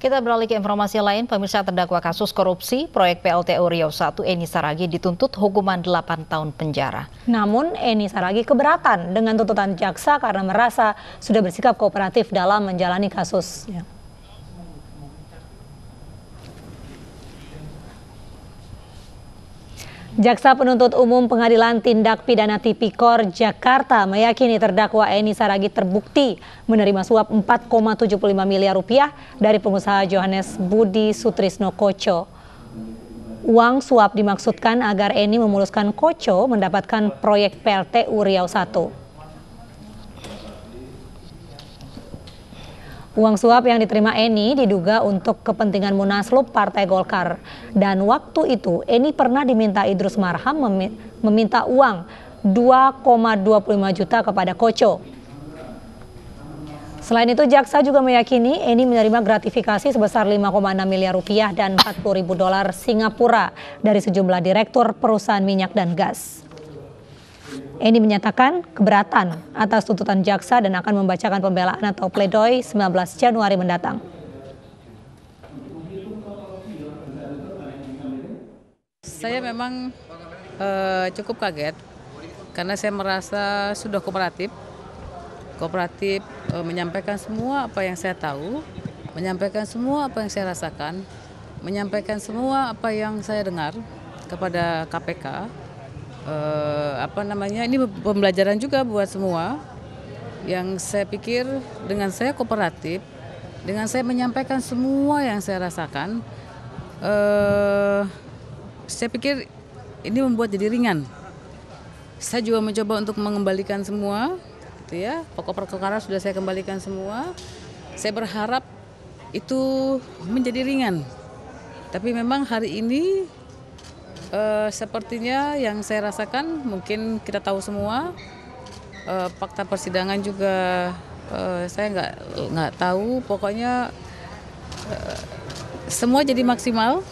Kita beralih ke informasi lain, pemirsa terdakwa kasus korupsi proyek PLT Riau 1 Eni Saragi dituntut hukuman 8 tahun penjara. Namun Eni Saragi keberatan dengan tuntutan jaksa karena merasa sudah bersikap kooperatif dalam menjalani kasusnya. Jaksa penuntut umum Pengadilan Tindak Pidana Tipikor Jakarta meyakini terdakwa Eni Saragi terbukti menerima suap 4,75 miliar rupiah dari pengusaha Johannes Budi Sutrisno Koco. Uang suap dimaksudkan agar Eni memuluskan Koco mendapatkan proyek PLTU Riau 1. Uang suap yang diterima Eni diduga untuk kepentingan munaslup Partai Golkar. Dan waktu itu Eni pernah diminta Idrus Marham meminta uang 2,25 juta kepada Koco. Selain itu, jaksa juga meyakini Eni menerima gratifikasi sebesar 5,6 miliar rupiah dan 40 ribu dolar Singapura dari sejumlah direktur perusahaan minyak dan gas. Eni menyatakan keberatan atas tuntutan jaksa dan akan membacakan pembelaan atau pledoi 19 Januari mendatang. Saya memang eh, cukup kaget karena saya merasa sudah kooperatif. Kooperatif eh, menyampaikan semua apa yang saya tahu, menyampaikan semua apa yang saya rasakan, menyampaikan semua apa yang saya dengar kepada KPK eh, apa namanya ini pembelajaran juga buat semua yang saya pikir dengan saya kooperatif dengan saya menyampaikan semua yang saya rasakan eh, saya pikir ini membuat jadi ringan saya juga mencoba untuk mengembalikan semua gitu ya pokok perkara sudah saya kembalikan semua saya berharap itu menjadi ringan tapi memang hari ini E, sepertinya yang saya rasakan mungkin kita tahu semua e, fakta persidangan juga e, saya nggak nggak tahu pokoknya e, semua jadi maksimal